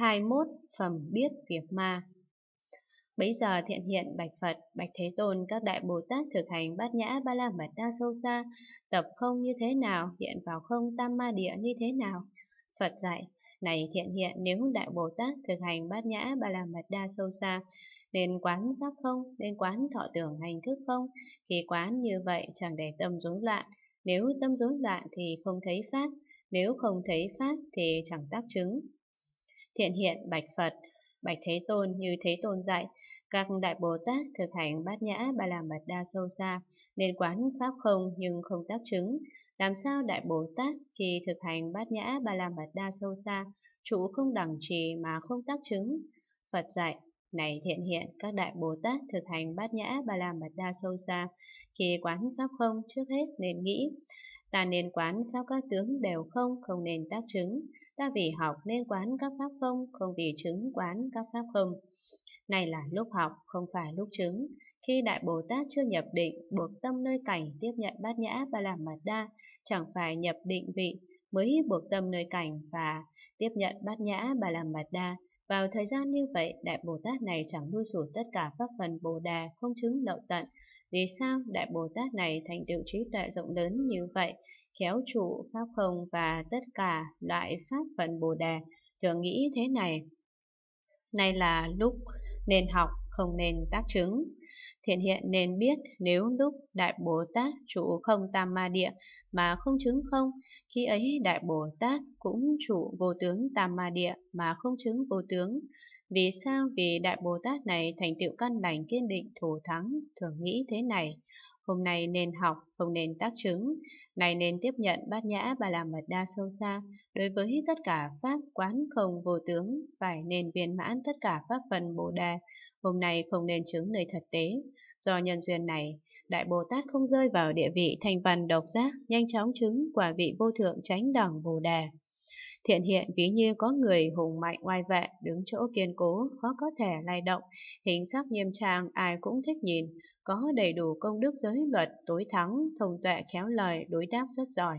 21 phẩm biết việc ma. Bấy giờ thiện hiện Bạch Phật, Bạch Thế Tôn, các đại Bồ Tát thực hành bát nhã ba la mật đa sâu xa, tập không như thế nào, hiện vào không tam ma địa như thế nào. Phật dạy, này thiện hiện nếu đại Bồ Tát thực hành bát nhã ba la mật đa sâu xa, nên quán giác không, nên quán thọ tưởng hành thức không, khi quán như vậy chẳng để tâm rối loạn, nếu tâm rối loạn thì không thấy Pháp, nếu không thấy Pháp thì chẳng tác chứng thiện hiện bạch Phật, bạch Thế Tôn như Thế Tôn dạy. Các Đại Bồ Tát thực hành bát nhã ba la mật đa sâu xa, nên quán Pháp không nhưng không tác chứng. Làm sao Đại Bồ Tát khi thực hành bát nhã ba la mật đa sâu xa, trụ không đẳng trì mà không tác chứng? Phật dạy này thiện hiện, các đại Bồ Tát thực hành bát nhã ba la mật đa sâu xa, khi quán pháp không trước hết nên nghĩ. Ta nên quán pháp các tướng đều không, không nên tác chứng. Ta vì học nên quán các pháp không, không vì chứng quán các pháp không. Này là lúc học, không phải lúc chứng. Khi Đại Bồ Tát chưa nhập định, buộc tâm nơi cảnh tiếp nhận bát nhã ba la mật đa, chẳng phải nhập định vị, mới buộc tâm nơi cảnh và tiếp nhận bát nhã ba la mật đa vào thời gian như vậy, Đại Bồ Tát này chẳng nuôi sủi tất cả pháp phần Bồ Đà, không chứng lậu tận. Vì sao Đại Bồ Tát này thành tựu trí tuệ rộng lớn như vậy, khéo trụ pháp không và tất cả loại pháp phần Bồ Đà? Thường nghĩ thế này, Nay là lúc nên học, không nên tác chứng. Thiện hiện nên biết nếu lúc Đại Bồ Tát trụ không tam ma địa mà không chứng không, khi ấy Đại Bồ Tát cũng trụ vô tướng tam ma địa mà không chứng vô tướng. Vì sao? Vì Đại Bồ Tát này thành tựu căn lành kiên định thủ thắng, thường nghĩ thế này hôm nay nên học, không nên tác chứng, này nên tiếp nhận bát nhã ba la mật đa sâu xa, đối với tất cả pháp quán không vô tướng, phải nên viên mãn tất cả pháp phần bồ đề, hôm nay không nên chứng nơi thật tế. Do nhân duyên này, Đại Bồ Tát không rơi vào địa vị thành văn độc giác, nhanh chóng chứng quả vị vô thượng tránh đẳng bồ đề. Thiện hiện ví như có người hùng mạnh oai vệ, đứng chỗ kiên cố, khó có thể lay động, hình sắc nghiêm trang ai cũng thích nhìn, có đầy đủ công đức giới luật, tối thắng, thông tuệ khéo lời, đối đáp rất giỏi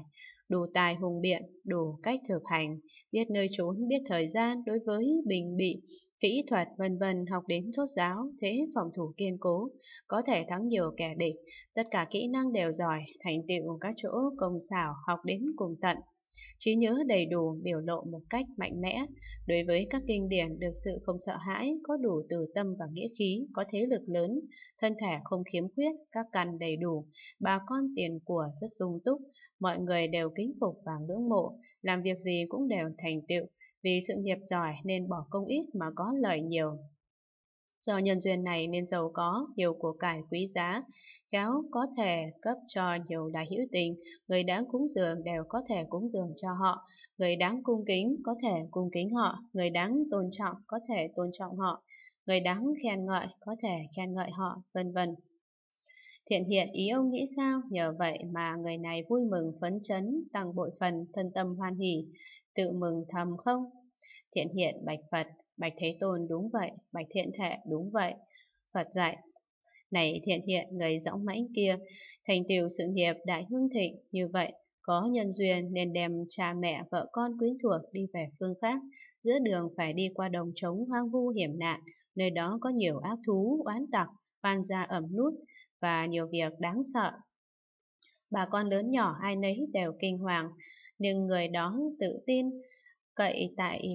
đủ tài hùng biện, đủ cách thực hành, biết nơi trốn, biết thời gian đối với bình bị, kỹ thuật vân vân học đến rốt giáo, thế phòng thủ kiên cố, có thể thắng nhiều kẻ địch, tất cả kỹ năng đều giỏi, thành tựu các chỗ công xảo học đến cùng tận. Trí nhớ đầy đủ biểu lộ một cách mạnh mẽ đối với các kinh điển được sự không sợ hãi, có đủ từ tâm và nghĩa khí, có thế lực lớn, thân thể không khiếm khuyết, các căn đầy đủ, bà con tiền của rất sung túc, mọi người đều kính phục và ngưỡng mộ, làm việc gì cũng đều thành tựu, vì sự nghiệp giỏi nên bỏ công ít mà có lợi nhiều, Do nhân duyên này nên giàu có nhiều của cải quý giá, khéo có thể cấp cho nhiều đại hữu tình, người đáng cúng dường đều có thể cúng dường cho họ, người đáng cung kính có thể cung kính họ, người đáng tôn trọng có thể tôn trọng họ, người đáng khen ngợi có thể khen ngợi họ, vân vân. Thiện hiện ý ông nghĩ sao, nhờ vậy mà người này vui mừng phấn chấn, tăng bội phần, thân tâm hoan hỷ, tự mừng thầm không? Thiện hiện bạch Phật, Bạch Thế Tôn đúng vậy, Bạch Thiện thệ đúng vậy. Phật dạy, này thiện hiện người dõng mãnh kia, thành tựu sự nghiệp đại hương thịnh như vậy, có nhân duyên nên đem cha mẹ vợ con quyến thuộc đi về phương khác, giữa đường phải đi qua đồng trống hoang vu hiểm nạn, nơi đó có nhiều ác thú, oán tặc, oan gia ẩm nút và nhiều việc đáng sợ. Bà con lớn nhỏ ai nấy đều kinh hoàng, nhưng người đó tự tin, cậy tại